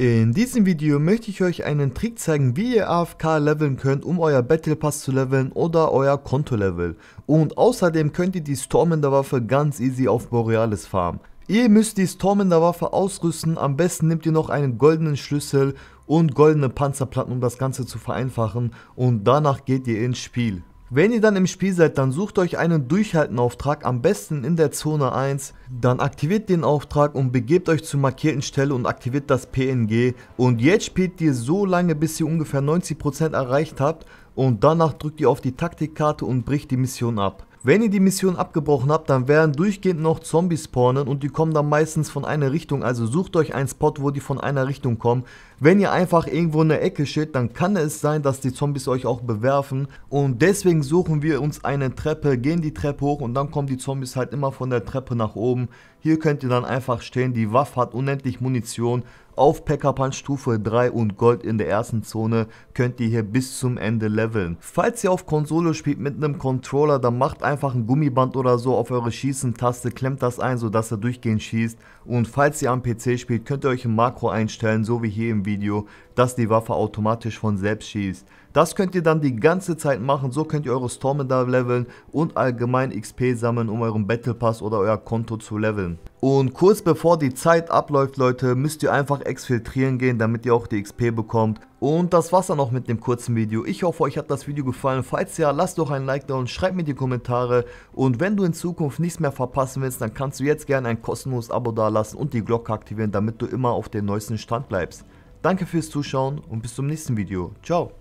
In diesem Video möchte ich euch einen Trick zeigen, wie ihr AFK leveln könnt, um euer Battle Pass zu leveln oder euer Konto level. Und außerdem könnt ihr die Stormender Waffe ganz easy auf Borealis farmen. Ihr müsst die Stormender Waffe ausrüsten, am besten nehmt ihr noch einen goldenen Schlüssel und goldene Panzerplatten, um das Ganze zu vereinfachen und danach geht ihr ins Spiel. Wenn ihr dann im Spiel seid, dann sucht euch einen Durchhaltenauftrag, am besten in der Zone 1. Dann aktiviert den Auftrag und begebt euch zur markierten Stelle und aktiviert das PNG. Und jetzt spielt ihr so lange, bis ihr ungefähr 90% erreicht habt und danach drückt ihr auf die Taktikkarte und bricht die Mission ab. Wenn ihr die Mission abgebrochen habt, dann werden durchgehend noch Zombies spawnen und die kommen dann meistens von einer Richtung, also sucht euch einen Spot, wo die von einer Richtung kommen. Wenn ihr einfach irgendwo in der Ecke steht, dann kann es sein, dass die Zombies euch auch bewerfen und deswegen suchen wir uns eine Treppe, gehen die Treppe hoch und dann kommen die Zombies halt immer von der Treppe nach oben. Hier könnt ihr dann einfach stehen, die Waffe hat unendlich Munition, auf Punch Stufe 3 und Gold in der ersten Zone könnt ihr hier bis zum Ende leveln. Falls ihr auf Konsole spielt mit einem Controller, dann macht einfach ein Gummiband oder so auf eure Schießen-Taste, klemmt das ein, sodass er durchgehend schießt. Und falls ihr am PC spielt, könnt ihr euch ein Makro einstellen, so wie hier im Video, dass die Waffe automatisch von selbst schießt. Das könnt ihr dann die ganze Zeit machen, so könnt ihr eure Stormen da leveln und allgemein XP sammeln, um euren Battle Pass oder euer Konto zu leveln. Und kurz bevor die Zeit abläuft, Leute, müsst ihr einfach exfiltrieren gehen, damit ihr auch die XP bekommt. Und das war's dann auch mit dem kurzen Video. Ich hoffe, euch hat das Video gefallen. Falls ja, lasst doch ein Like da und schreibt mir die Kommentare. Und wenn du in Zukunft nichts mehr verpassen willst, dann kannst du jetzt gerne ein kostenloses Abo dalassen und die Glocke aktivieren, damit du immer auf dem neuesten Stand bleibst. Danke fürs Zuschauen und bis zum nächsten Video. Ciao.